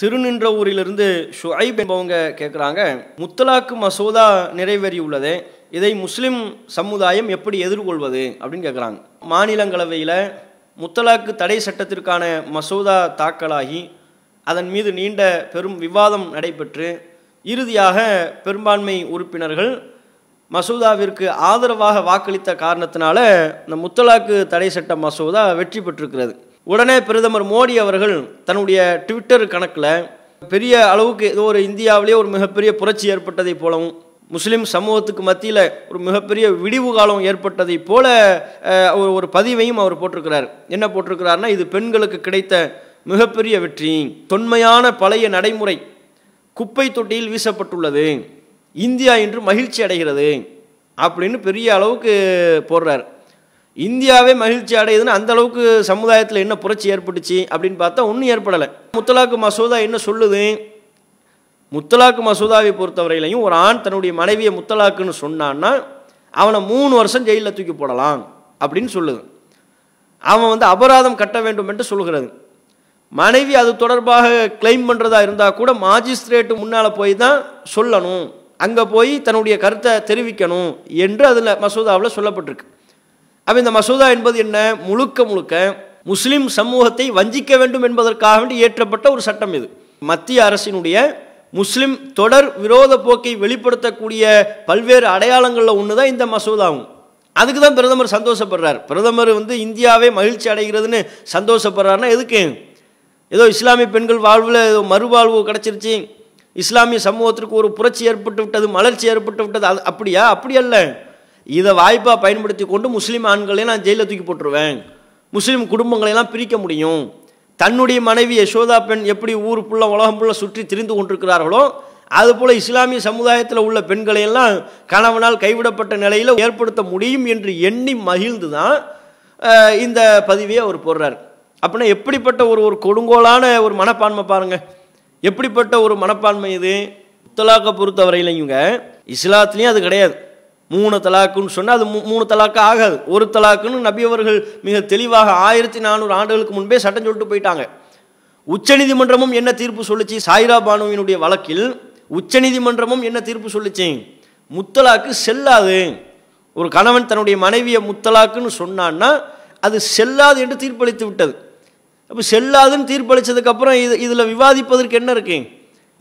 திருநின்ற ஊரிலிருந்து ஷுஐப் என்பவங்க கேட்குறாங்க முத்தலாக்கு மசோதா நிறைவேறி உள்ளது இதை முஸ்லிம் சமுதாயம் எப்படி எதிர்கொள்வது அப்படின்னு கேட்குறாங்க மாநிலங்களவையில் முத்தலாக்கு தடை சட்டத்திற்கான மசோதா தாக்கலாகி அதன் மீது நீண்ட பெரும் விவாதம் நடைபெற்று இறுதியாக பெரும்பான்மை உறுப்பினர்கள் மசோதாவிற்கு ஆதரவாக வாக்களித்த காரணத்தினால இந்த முத்தலாக்கு தடை சட்ட மசோதா வெற்றி பெற்றிருக்கிறது உடனே பிரதமர் மோடி அவர்கள் தன்னுடைய ட்விட்டர் கணக்கில் பெரிய அளவுக்கு ஏதோ ஒரு இந்தியாவிலேயே ஒரு மிகப்பெரிய புரட்சி ஏற்பட்டதை போலவும் முஸ்லீம் சமூகத்துக்கு மத்தியில் ஒரு மிகப்பெரிய விடிவு காலம் ஏற்பட்டதை போல ஒரு பதிவையும் அவர் போட்டிருக்கிறார் என்ன போட்டிருக்கிறார்னா இது பெண்களுக்கு கிடைத்த மிகப்பெரிய வெற்றி தொன்மையான பழைய நடைமுறை குப்பை தொட்டியில் வீசப்பட்டுள்ளது இந்தியா இன்று மகிழ்ச்சி அடைகிறது அப்படின்னு பெரிய அளவுக்கு போடுறார் இந்தியாவே மகிழ்ச்சி அடையுதுன்னு அந்த அளவுக்கு சமுதாயத்தில் என்ன புரட்சி ஏற்பட்டுச்சு அப்படின்னு பார்த்தா ஒன்றும் ஏற்படலை முத்தலாக்கு மசோதா என்ன சொல்லுது முத்தலாக்கு மசோதாவை பொறுத்தவரையிலையும் ஒரு ஆண் தன்னுடைய மனைவியை முத்தலாக்குன்னு சொன்னான்னா அவனை மூணு வருஷம் ஜெயிலில் தூக்கி போடலாம் அப்படின்னு சொல்லுது அவன் வந்து அபராதம் கட்ட வேண்டும் என்று சொல்கிறது மனைவி அது தொடர்பாக கிளைம் பண்ணுறதா இருந்தால் கூட மாஜிஸ்ட்ரேட்டு முன்னால் போய் தான் சொல்லணும் அங்கே போய் தன்னுடைய கருத்தை தெரிவிக்கணும் என்று அதில் மசோதாவில் சொல்லப்பட்டிருக்கு அப்போ இந்த மசோதா என்பது என்ன முழுக்க முழுக்க முஸ்லீம் சமூகத்தை வஞ்சிக்க வேண்டும் என்பதற்காக வேண்டி இயற்றப்பட்ட ஒரு சட்டம் இது மத்திய அரசினுடைய முஸ்லிம் தொடர் விரோத போக்கை வெளிப்படுத்தக்கூடிய பல்வேறு அடையாளங்களில் ஒன்று தான் இந்த மசோதாவும் அதுக்கு தான் பிரதமர் சந்தோஷப்படுறார் பிரதமர் வந்து இந்தியாவே மகிழ்ச்சி அடைகிறதுன்னு சந்தோஷப்படுறாருன்னா எதுக்கு ஏதோ இஸ்லாமிய பெண்கள் வாழ்வில் ஏதோ மறுவாழ்வு கிடச்சிருச்சு இஸ்லாமிய சமூகத்திற்கு ஒரு புரட்சி ஏற்பட்டு விட்டது மலர்ச்சி ஏற்பட்டு விட்டது அது அப்படியா அப்படி அல்ல இதை வாய்ப்பாக பயன்படுத்தி கொண்டு முஸ்லீம் ஆண்களையும் நான் ஜெயிலில் தூக்கி போட்டுருவேன் முஸ்லீம் குடும்பங்களையெல்லாம் பிரிக்க முடியும் தன்னுடைய மனைவி யசோதா பெண் எப்படி ஊர் புள்ள உலகம் புள்ள சுற்றி திரிந்து கொண்டிருக்கிறார்களோ அதுபோல் இஸ்லாமிய சமுதாயத்தில் உள்ள பெண்களையெல்லாம் கணவனால் கைவிடப்பட்ட நிலையில் ஏற்படுத்த முடியும் என்று எண்ணி மகிழ்ந்து தான் இந்த பதவியை அவர் போடுறார் அப்படின்னா எப்படிப்பட்ட ஒரு ஒரு கொடுங்கோலான ஒரு மனப்பான்மை பாருங்கள் எப்படிப்பட்ட ஒரு மனப்பான்மை இது முத்தலாக்கை பொறுத்தவரையில் இஸ்லாத்துலேயும் அது கிடையாது மூணு தலாக்குன்னு சொன்னால் அது மூணு தலாக்கு ஆகாது ஒரு தலாக்குன்னு நபி அவர்கள் மிக தெளிவாக ஆயிரத்தி நானூறு ஆண்டுகளுக்கு முன்பே சட்டம் சொல்லிட்டு போயிட்டாங்க உச்சநீதிமன்றமும் என்ன தீர்ப்பு சொல்லிச்சு சாய்ரா பானுவினுடைய வழக்கில் உச்சநீதிமன்றமும் என்ன தீர்ப்பு சொல்லிச்சு முத்தலாக்கு செல்லாது ஒரு கணவன் தன்னுடைய மனைவியை முத்தலாக்குன்னு சொன்னான்னா அது செல்லாது என்று தீர்ப்பளித்து விட்டது அப்போ செல்லாதுன்னு தீர்ப்பளித்ததுக்கப்புறம் இது இதில் விவாதிப்பதற்கு என்ன இருக்குது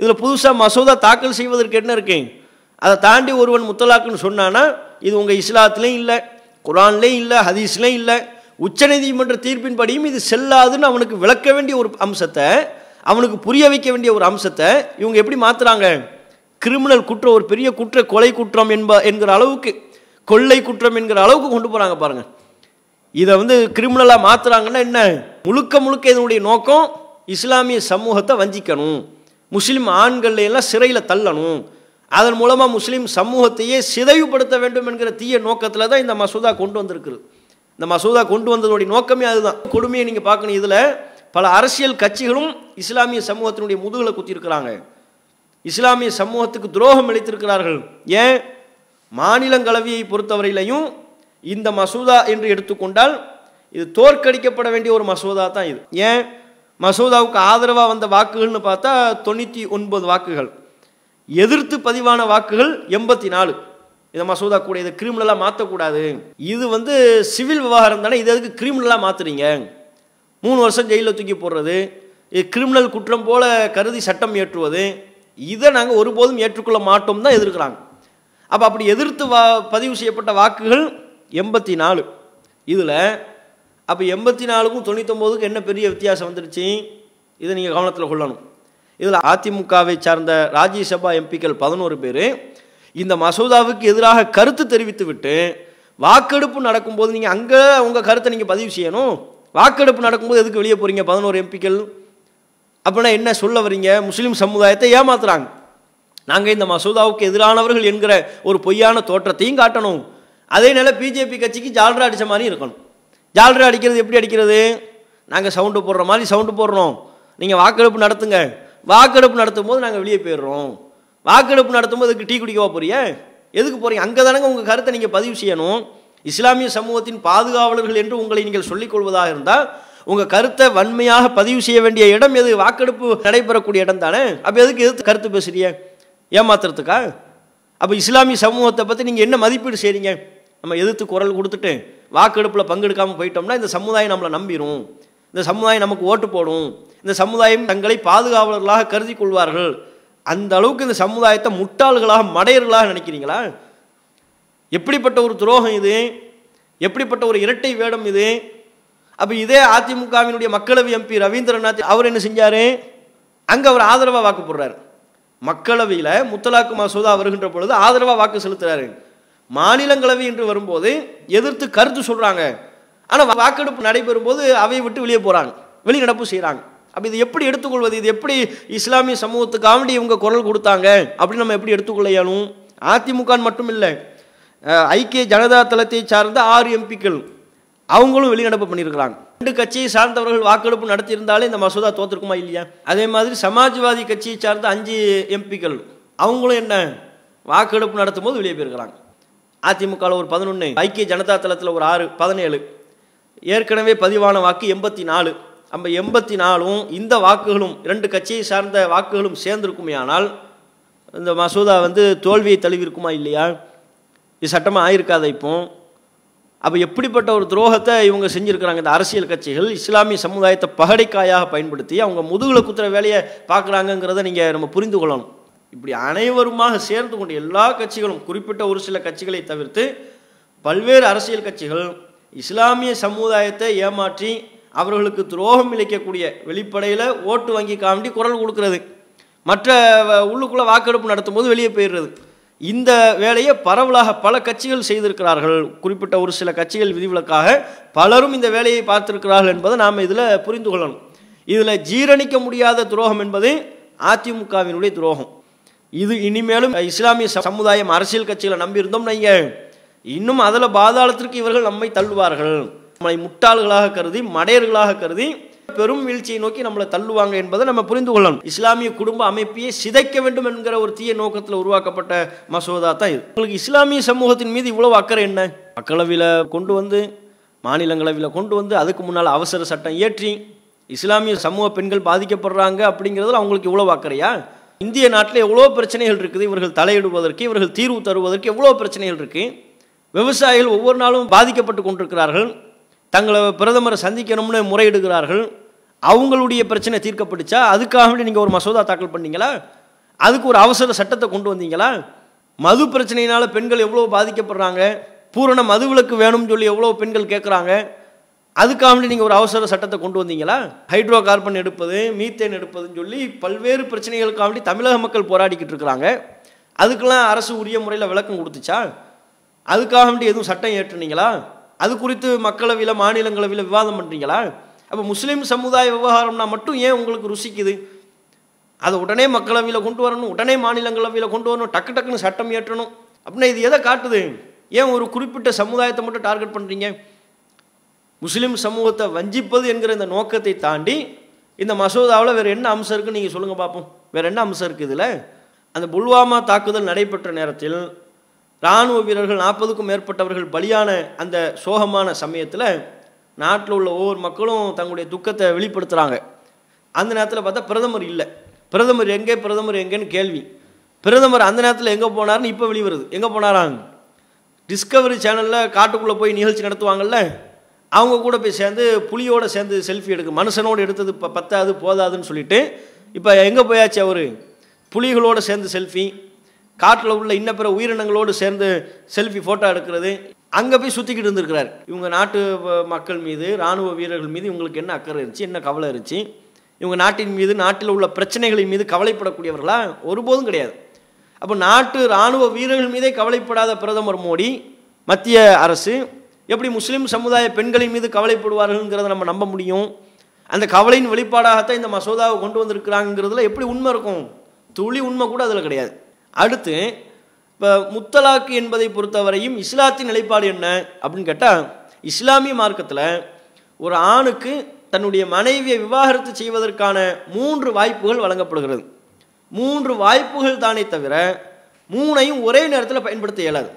இதில் புதுசாக மசோதா தாக்கல் செய்வதற்கு என்ன இருக்குது அதை தாண்டி ஒருவன் முத்தலாக்குன்னு சொன்னான்னா இது உங்கள் இஸ்லாத்துலேயும் இல்லை குரான்லேயும் இல்லை ஹதீஸ்லேயும் இல்லை உச்சநீதிமன்ற தீர்ப்பின்படியும் இது செல்லாதுன்னு அவனுக்கு விளக்க வேண்டிய ஒரு அம்சத்தை அவனுக்கு புரிய வைக்க வேண்டிய ஒரு அம்சத்தை இவங்க எப்படி மாற்றுறாங்க கிரிமினல் குற்றம் ஒரு பெரிய குற்ற கொலை குற்றம் என்ப என்கிற அளவுக்கு கொள்ளை குற்றம் என்கிற அளவுக்கு கொண்டு போகிறாங்க பாருங்கள் இதை வந்து கிரிமினலாக மாற்றுறாங்கன்னா என்ன முழுக்க முழுக்க இதனுடைய நோக்கம் இஸ்லாமிய சமூகத்தை வஞ்சிக்கணும் முஸ்லீம் ஆண்கள்லையெல்லாம் சிறையில் தள்ளணும் அதன் மூலமாக முஸ்லீம் சமூகத்தையே சிதைவுபடுத்த வேண்டும் என்கிற தீய நோக்கத்தில் தான் இந்த மசோதா கொண்டு வந்திருக்குது இந்த மசோதா கொண்டு வந்ததோடைய நோக்கமே அதுதான் கொடுமையை நீங்கள் பார்க்கணும் இதில் பல அரசியல் கட்சிகளும் இஸ்லாமிய சமூகத்தினுடைய முதுகலை குத்திருக்கிறாங்க இஸ்லாமிய சமூகத்துக்கு துரோகம் அளித்திருக்கிறார்கள் ஏன் மாநிலங்களவையை பொறுத்தவரையிலையும் இந்த மசோதா என்று எடுத்துக்கொண்டால் இது தோற்கடிக்கப்பட வேண்டிய ஒரு மசோதா தான் இது ஏன் மசோதாவுக்கு ஆதரவாக வந்த வாக்குகள்னு பார்த்தா தொண்ணூற்றி ஒன்பது வாக்குகள் எதிர்த்து பதிவான வாக்குகள் எண்பத்தி நாலு இதை மசோதா கூட இதை கிரிமினலாக மாற்றக்கூடாது இது வந்து சிவில் விவகாரம் தானே இது எதுக்கு கிரிமினலாக மாற்றுறீங்க மூணு வருஷம் ஜெயிலில் தூக்கி போடுறது இது கிரிமினல் குற்றம் போல கருதி சட்டம் ஏற்றுவது இதை நாங்கள் ஒருபோதும் ஏற்றுக்கொள்ள மாட்டோம் தான் எதிர்க்கிறாங்க அப்போ அப்படி எதிர்த்து வா பதிவு செய்யப்பட்ட வாக்குகள் எண்பத்தி நாலு இதில் அப்போ எண்பத்தி நாலுக்கும் தொண்ணூத்தொம்போதுக்கும் என்ன பெரிய வித்தியாசம் வந்துடுச்சு இதை நீங்கள் கவனத்தில் கொள்ளணும் இதில் அதிமுகவை சார்ந்த ராஜ்யசபா எம்பிக்கள் பதினோரு பேர் இந்த மசோதாவுக்கு எதிராக கருத்து தெரிவித்து விட்டு வாக்கெடுப்பு நடக்கும்போது நீங்கள் அங்கே உங்கள் கருத்தை நீங்கள் பதிவு செய்யணும் வாக்கெடுப்பு நடக்கும்போது எதுக்கு வெளியே போகிறீங்க பதினோரு எம்பிக்கள் அப்படின்னா என்ன சொல்ல வரீங்க முஸ்லீம் சமுதாயத்தை ஏமாத்துறாங்க நாங்கள் இந்த மசோதாவுக்கு எதிரானவர்கள் என்கிற ஒரு பொய்யான தோற்றத்தையும் காட்டணும் அதே நில பிஜேபி கட்சிக்கு ஜால்ரா அடித்த மாதிரி இருக்கணும் ஜால்ரா அடிக்கிறது எப்படி அடிக்கிறது நாங்கள் சவுண்டு போடுற மாதிரி சவுண்டு போடுறோம் நீங்கள் வாக்கெடுப்பு நடத்துங்க வாக்கெடுப்பு நடத்தும் போது நாங்கள் வெளியே போயிடுறோம் வாக்கெடுப்பு நடத்தும் போது டீ குடிக்கவா போகிறீங்க எதுக்கு போகிறீங்க அங்கே தானங்க உங்கள் கருத்தை நீங்கள் பதிவு செய்யணும் இஸ்லாமிய சமூகத்தின் பாதுகாவலர்கள் என்று உங்களை நீங்கள் சொல்லிக்கொள்வதாக இருந்தால் உங்கள் கருத்தை வன்மையாக பதிவு செய்ய வேண்டிய இடம் எது வாக்கெடுப்பு நடைபெறக்கூடிய இடம் தானே அப்போ எதுக்கு எதிர்த்து கருத்து பேசுறீங்க ஏமாத்துறதுக்கா அப்போ இஸ்லாமிய சமூகத்தை பற்றி நீங்கள் என்ன மதிப்பீடு செய்கிறீங்க நம்ம எதிர்த்து குரல் கொடுத்துட்டு வாக்கெடுப்பில் பங்கெடுக்காமல் போயிட்டோம்னா இந்த சமுதாயம் நம்மளை நம்பிடும் இந்த சமுதாயம் நமக்கு ஓட்டு போடும் இந்த சமுதாயம் தங்களை பாதுகாவலர்களாக கருதி கொள்வார்கள் அந்த அளவுக்கு இந்த சமுதாயத்தை முட்டாள்களாக மடையர்களாக நினைக்கிறீங்களா எப்படிப்பட்ட ஒரு துரோகம் இது எப்படிப்பட்ட ஒரு இரட்டை வேடம் இது அப்போ இதே அதிமுகவினுடைய மக்களவை எம்பி ரவீந்திரநாத் அவர் என்ன செஞ்சார் அங்கே அவர் ஆதரவாக வாக்கு போடுறார் மக்களவையில் முத்தலாக்கு மசோதா வருகின்ற பொழுது ஆதரவாக வாக்கு செலுத்துகிறாரு மாநிலங்களவை என்று வரும்போது எதிர்த்து கருத்து சொல்கிறாங்க ஆனால் வாக்கெடுப்பு நடைபெறும் போது அவையை விட்டு வெளியே போகிறாங்க வெளிநடப்பு செய்கிறாங்க அப்போ இது எப்படி எடுத்துக்கொள்வது இது எப்படி இஸ்லாமிய சமூகத்துக்காண்டி இவங்க குரல் கொடுத்தாங்க அப்படின்னு நம்ம எப்படி எடுத்துக்கொள்ளையானும் அதிமுகன்னு மட்டும் இல்லை ஐக்கிய ஜனதா தளத்தை சார்ந்த ஆறு எம்பிக்கள் அவங்களும் வெளிநடப்பு பண்ணியிருக்கிறாங்க ரெண்டு கட்சியை சார்ந்தவர்கள் வாக்கெடுப்பு நடத்தியிருந்தாலே இந்த மசோதா தோத்திருக்குமா இல்லையா அதே மாதிரி சமாஜ்வாதி கட்சியை சார்ந்த அஞ்சு எம்பிக்கள் அவங்களும் என்ன வாக்கெடுப்பு நடத்தும் போது வெளியே போயிருக்கிறாங்க அதிமுகவில் ஒரு பதினொன்று ஐக்கிய ஜனதா தளத்தில் ஒரு ஆறு பதினேழு ஏற்கனவே பதிவான வாக்கு எண்பத்தி நாலு நம்ம எண்பத்தி நாலும் இந்த வாக்குகளும் இரண்டு கட்சியை சார்ந்த வாக்குகளும் சேர்ந்திருக்குமே ஆனால் இந்த மசோதா வந்து தோல்வியை தழுவிருக்குமா இல்லையா இது சட்டமாக ஆயிருக்காத இப்போ அப்போ எப்படிப்பட்ட ஒரு துரோகத்தை இவங்க செஞ்சுருக்கிறாங்க இந்த அரசியல் கட்சிகள் இஸ்லாமிய சமுதாயத்தை பகடைக்காயாக பயன்படுத்தி அவங்க முதுகில் குத்துற வேலையை பார்க்குறாங்கங்கிறத நீங்கள் நம்ம புரிந்து கொள்ளணும் இப்படி அனைவருமாக சேர்ந்து கொண்டு எல்லா கட்சிகளும் குறிப்பிட்ட ஒரு சில கட்சிகளை தவிர்த்து பல்வேறு அரசியல் கட்சிகள் இஸ்லாமிய சமுதாயத்தை ஏமாற்றி அவர்களுக்கு துரோகம் இழைக்கக்கூடிய வெளிப்படையில் ஓட்டு வங்கி காமிட்டி குரல் கொடுக்கறது மற்ற உள்ளுக்குள்ளே வாக்கெடுப்பு நடத்தும் போது வெளியே போயிடுறது இந்த வேலையை பரவலாக பல கட்சிகள் செய்திருக்கிறார்கள் குறிப்பிட்ட ஒரு சில கட்சிகள் விதிவிலக்காக பலரும் இந்த வேலையை பார்த்திருக்கிறார்கள் என்பதை நாம் இதில் புரிந்து கொள்ளணும் இதில் ஜீரணிக்க முடியாத துரோகம் என்பது அதிமுகவினுடைய துரோகம் இது இனிமேலும் இஸ்லாமிய சமுதாயம் அரசியல் கட்சிகளை நம்பியிருந்தோம் நீங்கள் இன்னும் அதில் பாதாளத்திற்கு இவர்கள் நம்மை தள்ளுவார்கள் நம்மளை முட்டாள்களாக கருதி மடையர்களாக கருதி பெரும் வீழ்ச்சியை நோக்கி நம்மளை தள்ளுவாங்க என்பதை நம்ம புரிந்து கொள்ளணும் இஸ்லாமிய குடும்ப அமைப்பையே சிதைக்க வேண்டும் என்கிற ஒரு தீய நோக்கத்தில் உருவாக்கப்பட்ட மசோதா தான் இது உங்களுக்கு இஸ்லாமிய சமூகத்தின் மீது இவ்வளவு அக்கறை என்ன மக்களவையில் கொண்டு வந்து மாநிலங்களவையில் கொண்டு வந்து அதுக்கு முன்னால் அவசர சட்டம் இயற்றி இஸ்லாமிய சமூக பெண்கள் பாதிக்கப்படுறாங்க அப்படிங்கிறதுல அவங்களுக்கு இவ்வளோ அக்கறையா இந்திய நாட்டில் எவ்வளோ பிரச்சனைகள் இருக்குது இவர்கள் தலையிடுவதற்கு இவர்கள் தீர்வு தருவதற்கு எவ்வளோ பிரச்சனைகள் இருக்குது விவசாயிகள் ஒவ்வொரு நாளும் பாதிக்கப்பட்டு கொண்டிருக்கிறார்கள் தங்களை பிரதமரை சந்திக்கணும்னு முறையிடுகிறார்கள் அவங்களுடைய பிரச்சனை தீர்க்கப்பட்டுச்சா அதுக்காக வேண்டி நீங்கள் ஒரு மசோதா தாக்கல் பண்ணீங்களா அதுக்கு ஒரு அவசர சட்டத்தை கொண்டு வந்தீங்களா மது பிரச்சனையினால் பெண்கள் எவ்வளோ பாதிக்கப்படுறாங்க பூரண மதுவிலக்கு வேணும்னு சொல்லி எவ்வளோ பெண்கள் கேட்குறாங்க அதுக்காக வேண்டி நீங்கள் ஒரு அவசர சட்டத்தை கொண்டு வந்தீங்களா ஹைட்ரோ கார்பன் எடுப்பது மீத்தேன் எடுப்பதுன்னு சொல்லி பல்வேறு பிரச்சனைகளுக்காக வேண்டி தமிழக மக்கள் போராடிக்கிட்டு இருக்கிறாங்க அதுக்கெல்லாம் அரசு உரிய முறையில் விளக்கம் கொடுத்துச்சா அதுக்காக வேண்டி எதுவும் சட்டம் ஏற்றுனீங்களா அது குறித்து மக்களவையில் மாநிலங்களவையில் விவாதம் பண்ணுறீங்களா அப்போ முஸ்லீம் சமுதாய விவகாரம்னா மட்டும் ஏன் உங்களுக்கு ருசிக்குது அதை உடனே மக்களவையில் கொண்டு வரணும் உடனே மாநிலங்களவையில் கொண்டு வரணும் டக்கு டக்குன்னு சட்டம் ஏற்றணும் அப்படின்னா இது எதை காட்டுது ஏன் ஒரு குறிப்பிட்ட சமுதாயத்தை மட்டும் டார்கெட் பண்ணுறீங்க முஸ்லீம் சமூகத்தை வஞ்சிப்பது என்கிற இந்த நோக்கத்தை தாண்டி இந்த மசோதாவில் வேறு என்ன அம்சம் இருக்குன்னு நீங்கள் சொல்லுங்கள் பார்ப்போம் வேறு என்ன அம்சம் இருக்குது இதில் அந்த புல்வாமா தாக்குதல் நடைபெற்ற நேரத்தில் இராணுவ வீரர்கள் நாற்பதுக்கும் மேற்பட்டவர்கள் பலியான அந்த சோகமான சமயத்தில் நாட்டில் உள்ள ஒவ்வொரு மக்களும் தங்களுடைய துக்கத்தை வெளிப்படுத்துகிறாங்க அந்த நேரத்தில் பார்த்தா பிரதமர் இல்லை பிரதமர் எங்கே பிரதமர் எங்கேன்னு கேள்வி பிரதமர் அந்த நேரத்தில் எங்கே போனார்னு இப்போ வெளிவருது எங்கே போனாராங்க டிஸ்கவரி சேனலில் காட்டுக்குள்ளே போய் நிகழ்ச்சி நடத்துவாங்கள்ல அவங்க கூட போய் சேர்ந்து புலியோடு சேர்ந்து செல்ஃபி எடுக்க மனுஷனோடு எடுத்தது இப்போ பத்தாது போதாதுன்னு சொல்லிட்டு இப்போ எங்கே போயாச்சு அவர் புலிகளோடு சேர்ந்து செல்ஃபி காட்டில் உள்ள இன்ன பிற உயிரினங்களோடு சேர்ந்து செல்ஃபி ஃபோட்டோ எடுக்கிறது அங்கே போய் சுற்றிக்கிட்டு இருந்திருக்கிறார் இவங்க நாட்டு மக்கள் மீது இராணுவ வீரர்கள் மீது இவங்களுக்கு என்ன அக்கறை இருந்துச்சு என்ன கவலை இருந்துச்சு இவங்க நாட்டின் மீது நாட்டில் உள்ள பிரச்சனைகளின் மீது கவலைப்படக்கூடியவர்களா ஒருபோதும் கிடையாது அப்போ நாட்டு இராணுவ வீரர்கள் மீதே கவலைப்படாத பிரதமர் மோடி மத்திய அரசு எப்படி முஸ்லீம் சமுதாய பெண்களின் மீது கவலைப்படுவார்கள்ங்கிறத நம்ம நம்ப முடியும் அந்த கவலையின் வெளிப்பாடாகத்தான் இந்த மசோதாவை கொண்டு வந்திருக்கிறாங்கிறதுல எப்படி உண்மை இருக்கும் துளி உண்மை கூட அதில் கிடையாது அடுத்து இப்போ முத்தலாக்கு என்பதை பொறுத்தவரையும் இஸ்லாத்தின் நிலைப்பாடு என்ன அப்படின்னு கேட்டால் இஸ்லாமிய மார்க்கத்தில் ஒரு ஆணுக்கு தன்னுடைய மனைவியை விவாகரத்து செய்வதற்கான மூன்று வாய்ப்புகள் வழங்கப்படுகிறது மூன்று வாய்ப்புகள் தானே தவிர மூணையும் ஒரே நேரத்தில் பயன்படுத்த இயலாது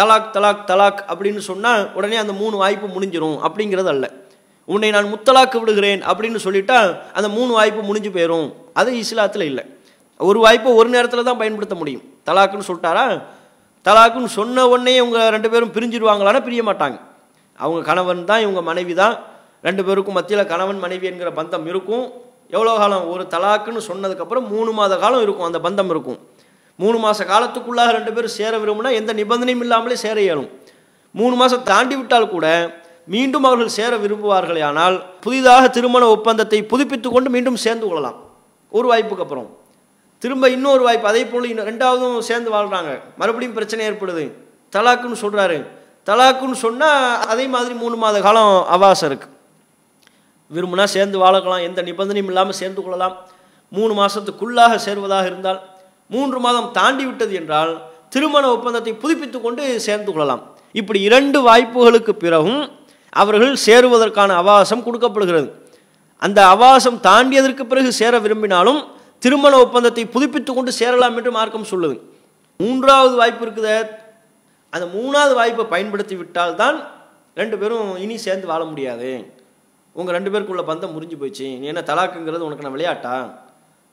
தலாக் தலாக் தலாக் அப்படின்னு சொன்னால் உடனே அந்த மூணு வாய்ப்பு முடிஞ்சிடும் அப்படிங்கிறது அல்ல உன்னை நான் முத்தலாக்கு விடுகிறேன் அப்படின்னு சொல்லிட்டால் அந்த மூணு வாய்ப்பு முடிஞ்சு போயிடும் அது இஸ்லாத்தில் இல்லை ஒரு வாய்ப்பை ஒரு நேரத்தில் தான் பயன்படுத்த முடியும் தலாக்குன்னு சொல்லிட்டாரா தலாக்குன்னு சொன்ன உடனே இவங்க ரெண்டு பேரும் பிரிஞ்சிடுவாங்களான்னா பிரிய மாட்டாங்க அவங்க கணவன் தான் இவங்க மனைவி தான் ரெண்டு பேருக்கும் மத்தியில் கணவன் மனைவி என்கிற பந்தம் இருக்கும் எவ்வளோ காலம் ஒரு தலாக்குன்னு சொன்னதுக்கப்புறம் மூணு மாத காலம் இருக்கும் அந்த பந்தம் இருக்கும் மூணு மாத காலத்துக்குள்ளாக ரெண்டு பேரும் சேர விரும்புனா எந்த நிபந்தனையும் இல்லாமலே சேர இயலும் மூணு மாதம் தாண்டி விட்டால் கூட மீண்டும் அவர்கள் சேர விரும்புவார்களே ஆனால் புதிதாக திருமண ஒப்பந்தத்தை புதுப்பித்து கொண்டு மீண்டும் சேர்ந்து கொள்ளலாம் ஒரு வாய்ப்புக்கு அப்புறம் திரும்ப இன்னொரு வாய்ப்பு அதே போல் இன்னும் ரெண்டாவதும் சேர்ந்து வாழ்கிறாங்க மறுபடியும் பிரச்சனை ஏற்படுது தலாக்குன்னு சொல்கிறாரு தலாக்குன்னு சொன்னால் அதே மாதிரி மூணு மாத காலம் அவாசம் இருக்குது விரும்புனா சேர்ந்து வாழக்கலாம் எந்த நிபந்தனையும் இல்லாமல் சேர்ந்து கொள்ளலாம் மூணு மாதத்துக்குள்ளாக சேர்வதாக இருந்தால் மூன்று மாதம் தாண்டி விட்டது என்றால் திருமண ஒப்பந்தத்தை புதுப்பித்து கொண்டு சேர்ந்து கொள்ளலாம் இப்படி இரண்டு வாய்ப்புகளுக்கு பிறகும் அவர்கள் சேருவதற்கான அவாசம் கொடுக்கப்படுகிறது அந்த அவாசம் தாண்டியதற்கு பிறகு சேர விரும்பினாலும் திருமண ஒப்பந்தத்தை புதுப்பித்து கொண்டு சேரலாம் என்று மார்க்கம் சொல்லுது மூன்றாவது வாய்ப்பு இருக்குது அந்த மூணாவது வாய்ப்பை பயன்படுத்தி விட்டால் தான் ரெண்டு பேரும் இனி சேர்ந்து வாழ முடியாது உங்கள் ரெண்டு பேருக்குள்ள பந்தம் முறிஞ்சு போயிடுச்சு நீ என்ன தலாக்குங்கிறது உனக்கு நான் விளையாட்டா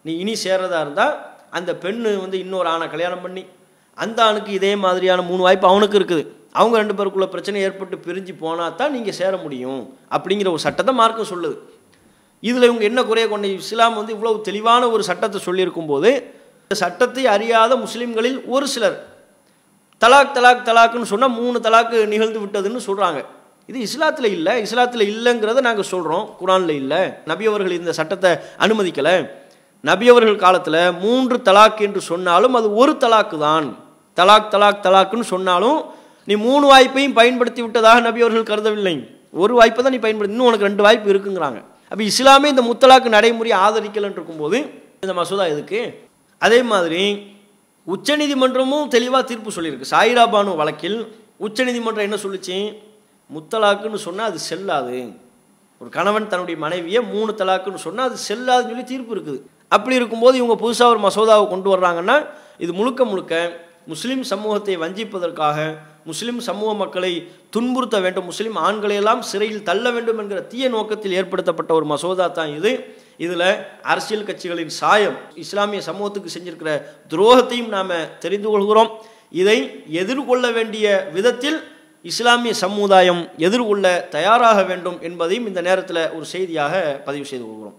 நீ இனி சேர்றதா இருந்தால் அந்த பெண்ணு வந்து இன்னொரு ஆணை கல்யாணம் பண்ணி அந்த ஆணுக்கு இதே மாதிரியான மூணு வாய்ப்பு அவனுக்கு இருக்குது அவங்க ரெண்டு பேருக்குள்ள பிரச்சனை ஏற்பட்டு பிரிஞ்சு போனால் தான் நீங்கள் சேர முடியும் அப்படிங்கிற ஒரு சட்டத்தை மார்க்கம் சொல்லுது இதில் இவங்க என்ன குறைய கொண்ட இஸ்லாம் வந்து இவ்வளவு தெளிவான ஒரு சட்டத்தை சொல்லியிருக்கும் போது இந்த சட்டத்தை அறியாத முஸ்லீம்களில் ஒரு சிலர் தலாக் தலாக் தலாக்குன்னு சொன்னால் மூணு தலாக்கு நிகழ்ந்து விட்டதுன்னு சொல்கிறாங்க இது இஸ்லாத்தில் இல்லை இஸ்லாத்தில் இல்லைங்கிறத நாங்கள் சொல்கிறோம் குரானில் இல்லை நபியவர்கள் இந்த சட்டத்தை அனுமதிக்கலை நபியவர்கள் காலத்தில் மூன்று தலாக் என்று சொன்னாலும் அது ஒரு தலாக்கு தான் தலாக் தலாக் தலாக்குன்னு சொன்னாலும் நீ மூணு வாய்ப்பையும் பயன்படுத்தி விட்டதாக நபியவர்கள் கருதவில்லை ஒரு வாய்ப்பை தான் நீ பயன்படுத்தி இன்னும் உனக்கு ரெண்டு வாய்ப்பு இருக்குங்கிறாங்க அப்போ இஸ்லாமே இந்த முத்தலாக்கு நடைமுறையை ஆதரிக்கலன்னு இருக்கும்போது இந்த மசோதா எதுக்கு அதே மாதிரி உச்சநீதிமன்றமும் தெளிவாக தீர்ப்பு சொல்லியிருக்கு சாயிரா பானு வழக்கில் உச்சநீதிமன்றம் என்ன சொல்லிச்சு முத்தலாக்குன்னு சொன்னால் அது செல்லாது ஒரு கணவன் தன்னுடைய மனைவியை மூணு தலாக்குன்னு சொன்னால் அது செல்லாதுன்னு சொல்லி தீர்ப்பு இருக்குது அப்படி இருக்கும்போது இவங்க புதுசாக ஒரு மசோதாவை கொண்டு வர்றாங்கன்னா இது முழுக்க முழுக்க முஸ்லீம் சமூகத்தை வஞ்சிப்பதற்காக முஸ்லிம் சமூக மக்களை துன்புறுத்த வேண்டும் முஸ்லிம் ஆண்களையெல்லாம் சிறையில் தள்ள வேண்டும் என்கிற தீய நோக்கத்தில் ஏற்படுத்தப்பட்ட ஒரு மசோதா தான் இது இதில் அரசியல் கட்சிகளின் சாயம் இஸ்லாமிய சமூகத்துக்கு செஞ்சிருக்கிற துரோகத்தையும் நாம் தெரிந்து கொள்கிறோம் இதை எதிர்கொள்ள வேண்டிய விதத்தில் இஸ்லாமிய சமுதாயம் எதிர்கொள்ள தயாராக வேண்டும் என்பதையும் இந்த நேரத்தில் ஒரு செய்தியாக பதிவு செய்து கொள்கிறோம்